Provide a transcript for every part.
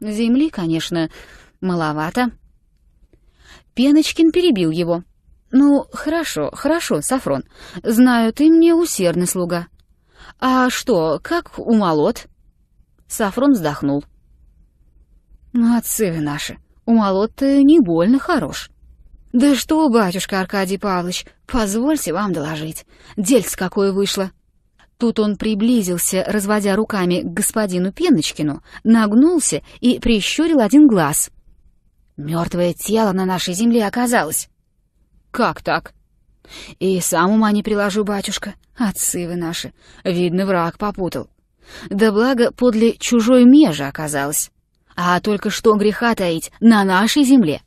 Земли, конечно, маловато. Пеночкин перебил его. «Ну, хорошо, хорошо, Сафрон. Знаю, ты мне усердный слуга. А что, как у умолот?» Сафрон вздохнул. «Ну, отцы вы наши, умолот-то не больно хорош». «Да что, батюшка Аркадий Павлович, позвольте вам доложить. Дельце какое вышло!» Тут он приблизился, разводя руками к господину Пеночкину, нагнулся и прищурил один глаз. «Мертвое тело на нашей земле оказалось». «Как так?» «И сам ума не приложу, батюшка. Отцы вы наши. Видно, враг попутал. Да благо, подле чужой межи оказалось. А только что греха таить на нашей земле.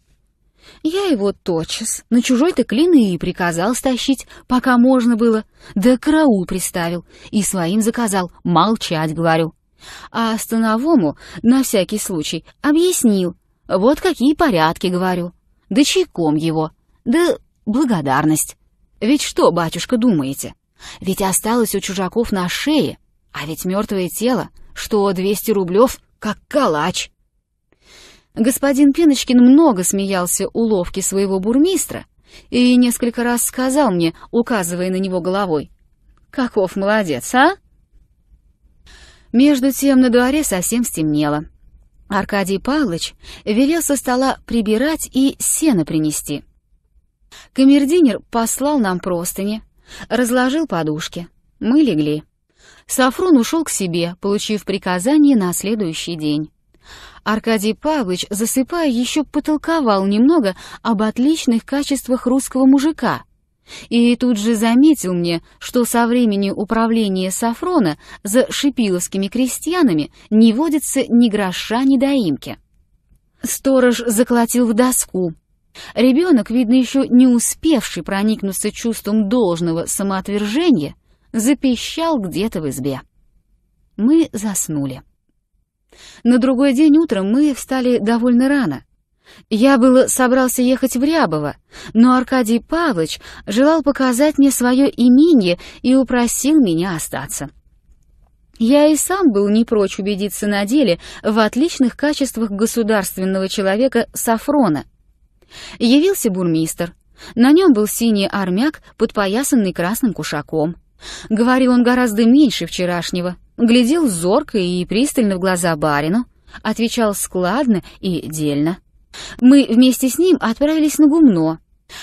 Я его тотчас на чужой-то клин и приказал стащить, пока можно было. Да караул приставил и своим заказал молчать, говорю. А становому на всякий случай объяснил. Вот какие порядки, говорю. Да чайком его. Да благодарность. Ведь что, батюшка, думаете? Ведь осталось у чужаков на шее, а ведь мертвое тело, что 200 рублев, как калач. Господин Пиночкин много смеялся уловки своего бурмистра и несколько раз сказал мне, указывая на него головой, «Каков молодец, а?» Между тем на дворе совсем стемнело. Аркадий Павлович велел со стола прибирать и сено принести. Камердинер послал нам простыни, разложил подушки. Мы легли. Сафрон ушел к себе, получив приказание на следующий день. Аркадий Павлович, засыпая, еще потолковал немного об отличных качествах русского мужика. И тут же заметил мне, что со времени управления Сафрона за шипиловскими крестьянами не водится ни гроша, ни доимки. Сторож заколотил в доску. Ребенок, видно, еще не успевший проникнуться чувством должного самоотвержения, запищал где-то в избе. Мы заснули. На другой день утром мы встали довольно рано. Я был собрался ехать в Рябово, но Аркадий Павлович желал показать мне свое имение и упросил меня остаться. Я и сам был не прочь убедиться на деле в отличных качествах государственного человека Сафрона. Явился бурмистр. На нем был синий армяк, подпоясанный красным кушаком. Говорил он гораздо меньше вчерашнего, глядел зорко и пристально в глаза барину, отвечал складно и дельно. Мы вместе с ним отправились на гумно.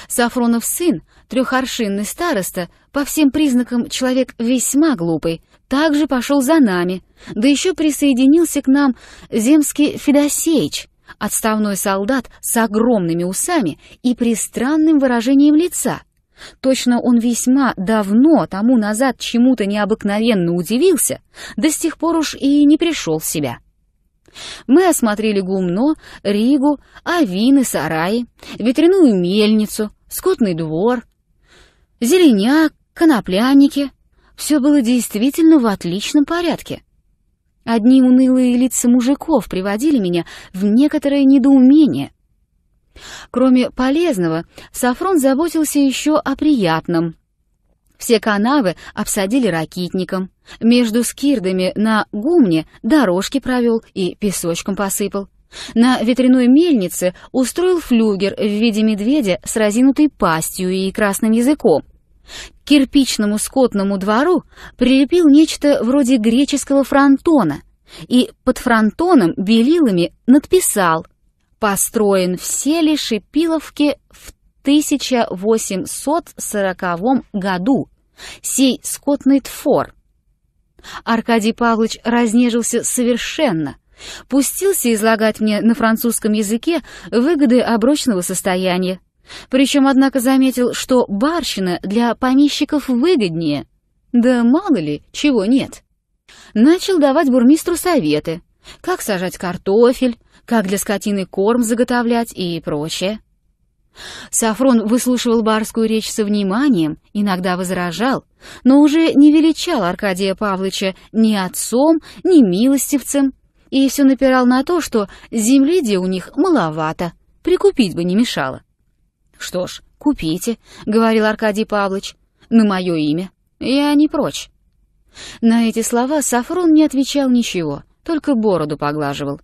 Сафронов сын, трехоршинный староста, по всем признакам человек весьма глупый, также пошел за нами, да еще присоединился к нам земский Федосеич, отставной солдат с огромными усами и пристранным выражением лица — Точно он весьма давно тому назад чему-то необыкновенно удивился, да с тех пор уж и не пришел в себя. Мы осмотрели гумно, Ригу, авины, сараи, ветряную мельницу, скотный двор, зеленяк, конопляники. Все было действительно в отличном порядке. Одни унылые лица мужиков приводили меня в некоторое недоумение. Кроме полезного, Сафрон заботился еще о приятном. Все канавы обсадили ракитником, между скирдами на гумне дорожки провел и песочком посыпал. На ветряной мельнице устроил флюгер в виде медведя с разинутой пастью и красным языком. К кирпичному скотному двору прилепил нечто вроде греческого фронтона и под фронтоном белилами надписал — Построен в селе Шипиловке в 1840 году. Сей скотный твор. Аркадий Павлович разнежился совершенно. Пустился излагать мне на французском языке выгоды оброчного состояния. Причем, однако, заметил, что барщина для помещиков выгоднее. Да мало ли, чего нет. Начал давать бурмистру советы. Как сажать картофель, как для скотины корм заготовлять и прочее. Сафрон выслушивал барскую речь со вниманием, иногда возражал, но уже не величал Аркадия Павловича ни отцом, ни милостивцем, и все напирал на то, что земли где у них маловато, прикупить бы не мешало. «Что ж, купите», — говорил Аркадий Павлович, — «на мое имя. Я не прочь». На эти слова Сафрон не отвечал ничего, только бороду поглаживал.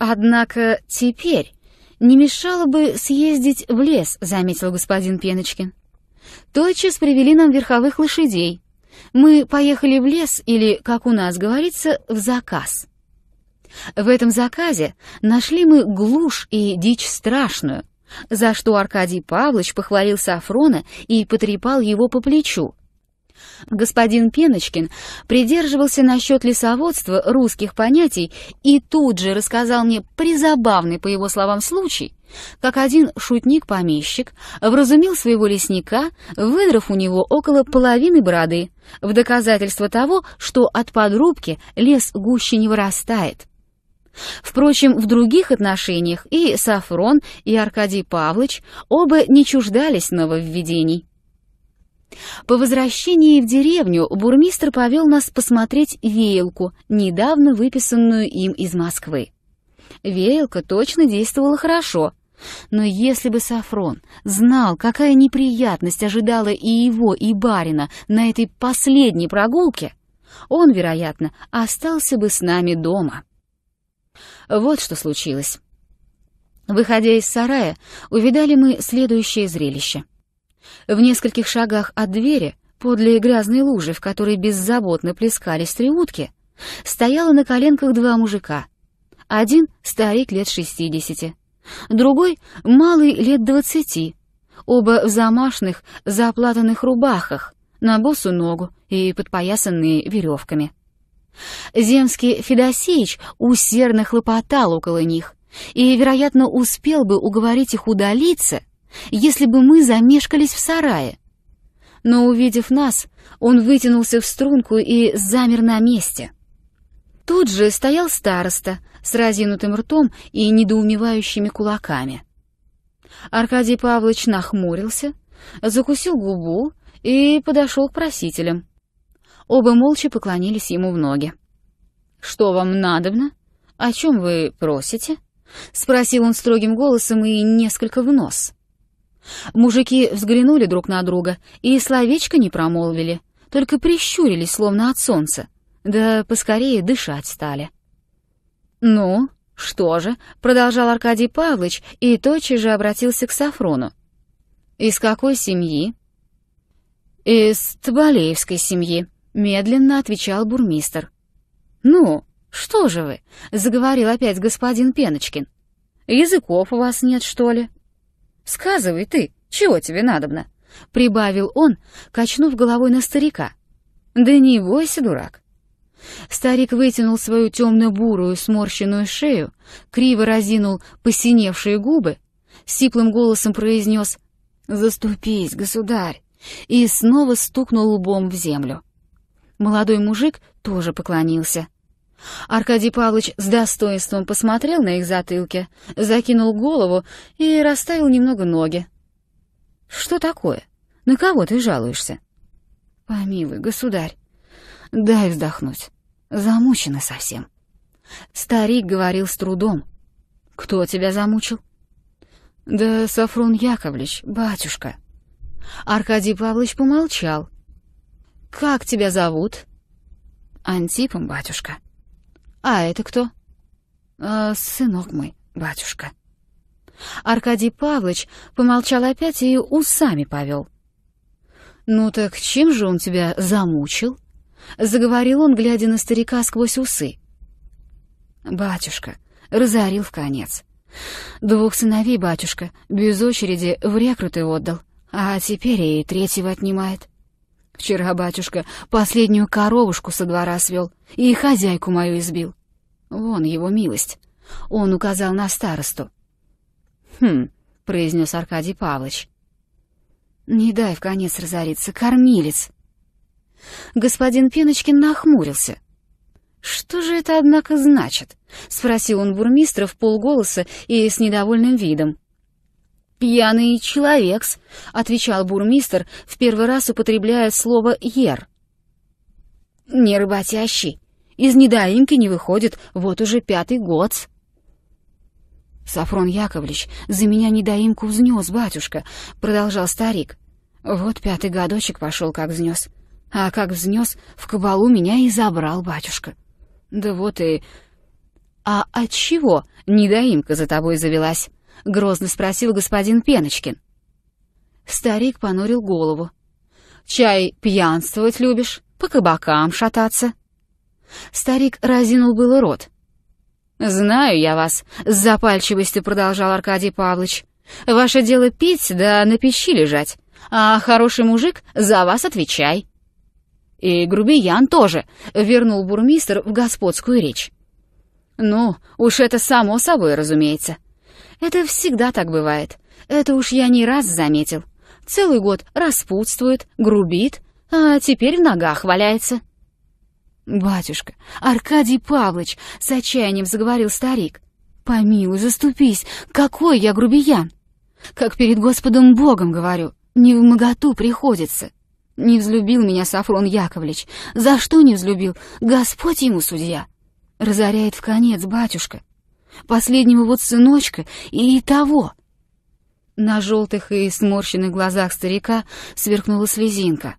Однако теперь не мешало бы съездить в лес, заметил господин Пеночкин. Тотчас привели нам верховых лошадей. Мы поехали в лес или, как у нас говорится, в заказ. В этом заказе нашли мы глушь и дичь страшную, за что Аркадий Павлович похвалил Сафрона и потрепал его по плечу, Господин Пеночкин придерживался насчет лесоводства русских понятий и тут же рассказал мне призабавный, по его словам, случай, как один шутник-помещик вразумил своего лесника, выдрав у него около половины бороды, в доказательство того, что от подрубки лес гуще не вырастает. Впрочем, в других отношениях и Сафрон, и Аркадий Павлович оба не чуждались нововведений. По возвращении в деревню бурмистр повел нас посмотреть веялку, недавно выписанную им из Москвы. Веялка точно действовала хорошо, но если бы Сафрон знал, какая неприятность ожидала и его, и барина на этой последней прогулке, он, вероятно, остался бы с нами дома. Вот что случилось. Выходя из сарая, увидали мы следующее зрелище — в нескольких шагах от двери, подле грязной лужи, в которой беззаботно плескались три утки, стояло на коленках два мужика. Один — старик лет шестидесяти, другой — малый лет двадцати, оба в замашных, заплатанных рубахах, на босу ногу и подпоясанные веревками. Земский Федосеич усердно хлопотал около них и, вероятно, успел бы уговорить их удалиться — если бы мы замешкались в сарае. Но, увидев нас, он вытянулся в струнку и замер на месте. Тут же стоял староста с разинутым ртом и недоумевающими кулаками. Аркадий Павлович нахмурился, закусил губу и подошел к просителям. Оба молча поклонились ему в ноги. «Что вам надобно? О чем вы просите?» — спросил он строгим голосом и несколько в нос. Мужики взглянули друг на друга и словечко не промолвили, только прищурились, словно от солнца, да поскорее дышать стали. «Ну, что же?» — продолжал Аркадий Павлович и тотчас же обратился к Сафрону. «Из какой семьи?» «Из Тоболеевской семьи», — медленно отвечал бурмистр. «Ну, что же вы?» — заговорил опять господин Пеночкин. «Языков у вас нет, что ли?» «Сказывай ты, чего тебе надобно?» — прибавил он, качнув головой на старика. «Да не бойся, дурак». Старик вытянул свою темно-бурую сморщенную шею, криво разинул посиневшие губы, сиплым голосом произнес «Заступись, государь!» и снова стукнул лбом в землю. Молодой мужик тоже поклонился — Аркадий Павлович с достоинством посмотрел на их затылки, закинул голову и расставил немного ноги. «Что такое? На кого ты жалуешься?» «Помилуй, государь, дай вздохнуть. Замучена совсем». Старик говорил с трудом. «Кто тебя замучил?» «Да Сафрон Яковлевич, батюшка». Аркадий Павлович помолчал. «Как тебя зовут?» «Антипом, батюшка». «А это кто?» «Э, «Сынок мой, батюшка». Аркадий Павлович помолчал опять и усами повел. «Ну так чем же он тебя замучил?» — заговорил он, глядя на старика сквозь усы. «Батюшка, разорил в конец. Двух сыновей батюшка без очереди в рекруты отдал, а теперь и третьего отнимает. Вчера батюшка последнюю коровушку со двора свел и хозяйку мою избил. Вон его милость. Он указал на старосту. «Хм», — произнес Аркадий Павлович. «Не дай в конец разориться, кормилец!» Господин Пеночкин нахмурился. «Что же это, однако, значит?» — спросил он бурмистра в полголоса и с недовольным видом. «Пьяный человекс», — отвечал бурмистер, в первый раз употребляя слово «ер». «Не работящий. Из недоимки не выходит вот уже пятый год». «Сафрон Яковлевич, за меня недоимку взнес, батюшка», — продолжал старик. «Вот пятый годочек пошел, как взнес. А как взнес, в кабалу меня и забрал батюшка. Да вот и...» «А от чего недоимка за тобой завелась?» — грозно спросил господин Пеночкин. Старик понурил голову. «Чай пьянствовать любишь, по кабакам шататься». Старик разинул было рот. «Знаю я вас», — с запальчивостью продолжал Аркадий Павлович. «Ваше дело пить да на печи лежать, а хороший мужик за вас отвечай». «И грубиян тоже», — вернул бурмистр в господскую речь. «Ну, уж это само собой, разумеется», это всегда так бывает. Это уж я не раз заметил. Целый год распутствует, грубит, а теперь в ногах валяется. «Батюшка, Аркадий Павлович!» — с отчаянием заговорил старик. «Помилуй, заступись! Какой я грубиян! Как перед Господом Богом говорю, не в моготу приходится. Не взлюбил меня Сафрон Яковлевич. За что не взлюбил? Господь ему судья!» Разоряет в конец батюшка последнего вот сыночка и того. На желтых и сморщенных глазах старика сверкнула слезинка.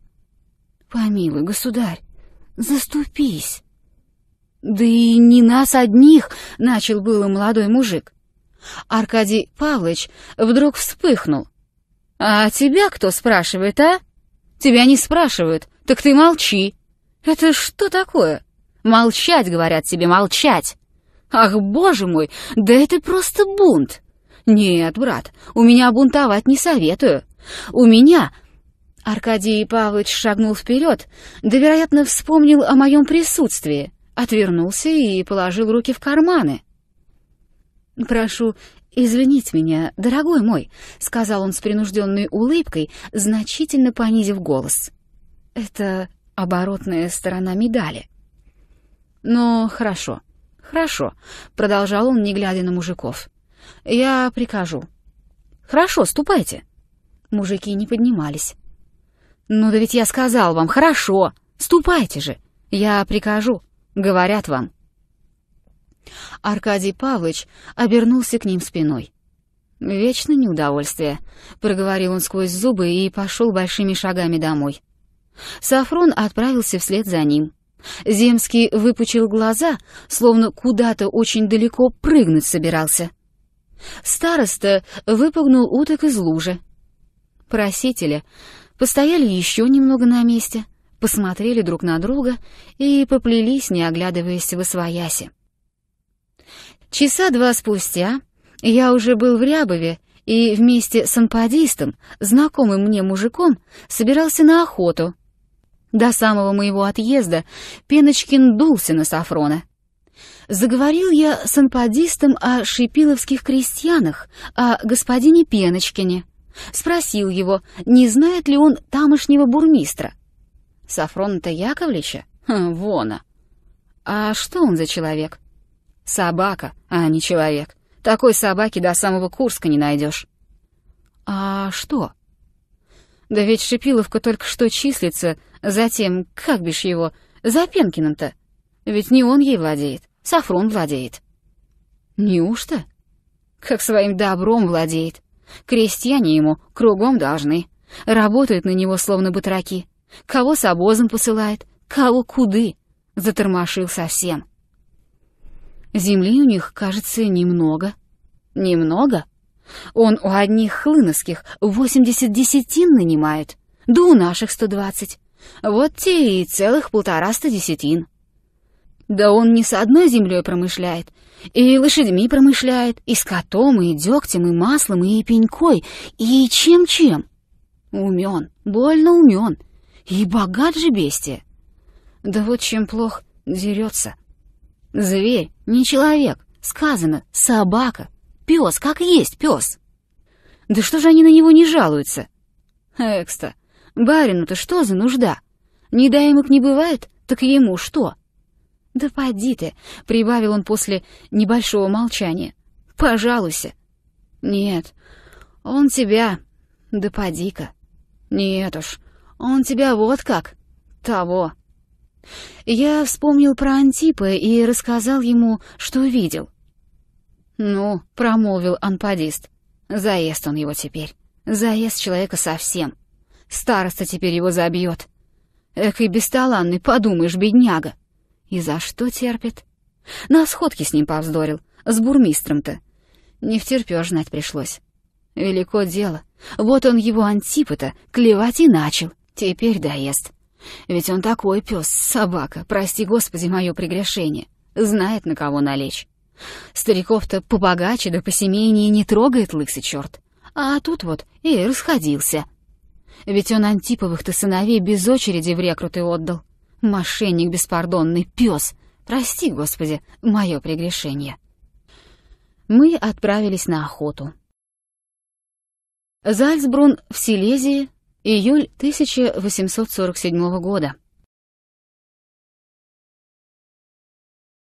«Помилуй, государь, заступись!» «Да и не нас одних!» — начал было молодой мужик. Аркадий Павлович вдруг вспыхнул. «А тебя кто спрашивает, а?» «Тебя не спрашивают, так ты молчи!» «Это что такое?» «Молчать, — говорят тебе, — молчать!» Ах, боже мой, да это просто бунт! Нет, брат, у меня бунтовать не советую. У меня... Аркадий Павлович шагнул вперед, да, вероятно, вспомнил о моем присутствии, отвернулся и положил руки в карманы. «Прошу извинить меня, дорогой мой», — сказал он с принужденной улыбкой, значительно понизив голос. «Это оборотная сторона медали». Но хорошо», «Хорошо», — продолжал он, не глядя на мужиков. «Я прикажу». «Хорошо, ступайте». Мужики не поднимались. «Ну да ведь я сказал вам, хорошо, ступайте же, я прикажу, говорят вам». Аркадий Павлович обернулся к ним спиной. «Вечно неудовольствие», — проговорил он сквозь зубы и пошел большими шагами домой. Сафрон отправился вслед за ним. Земский выпучил глаза, словно куда-то очень далеко прыгнуть собирался. Староста выпугнул уток из лужи. Просители постояли еще немного на месте, посмотрели друг на друга и поплелись, не оглядываясь в освояси. Часа два спустя я уже был в Рябове и вместе с анпадистом, знакомым мне мужиком, собирался на охоту — до самого моего отъезда Пеночкин дулся на Сафрона. Заговорил я с анпадистом о шипиловских крестьянах, о господине Пеночкине. Спросил его, не знает ли он тамошнего бурмистра. Сафрона-то Яковлевича? Хм, вона. А что он за человек? Собака, а не человек. Такой собаки до самого Курска не найдешь. А что? Да ведь Шипиловка только что числится, затем, как бишь его, за Пенкиным-то. Ведь не он ей владеет, Сафрон владеет. Неужто? Как своим добром владеет. Крестьяне ему кругом должны. Работают на него словно батраки. Кого с обозом посылает, кого куды. Затормошил совсем. Земли у них, кажется, немного. Немного? Он у одних хлыновских восемьдесят десятин нанимает, да у наших сто двадцать. Вот те и целых полтораста десятин. Да он не с одной землей промышляет, и лошадьми промышляет, и скотом, и дегтем, и маслом, и пенькой, и чем-чем. Умен, больно умен, и богат же бестия. Да вот чем плох дерется. Зверь, не человек, сказано, собака — пес, как есть пес. Да что же они на него не жалуются? Экста, барину-то что за нужда? Не Недаемых не бывает, так ему что? Да поди ты, прибавил он после небольшого молчания. Пожалуйся. Нет, он тебя... Да поди-ка. Нет уж, он тебя вот как. Того. Я вспомнил про Антипа и рассказал ему, что видел. «Ну», — промолвил анпадист, — «заест он его теперь. Заест человека совсем. Староста теперь его забьет. Эх, и бесталанный, подумаешь, бедняга. И за что терпит? На сходке с ним повздорил, с бурмистром-то. Не втерпёшь знать пришлось. Велико дело. Вот он его антипыта клевать и начал. Теперь доест. Ведь он такой пес, собака, прости, Господи, мое прегрешение. Знает, на кого налечь. Стариков-то побогаче да посемейнее не трогает лысый черт. А тут вот и расходился. Ведь он Антиповых-то сыновей без очереди в рекруты отдал. Мошенник беспардонный, пес. Прости, Господи, мое прегрешение. Мы отправились на охоту. Зальцбрун в Силезии, июль 1847 года.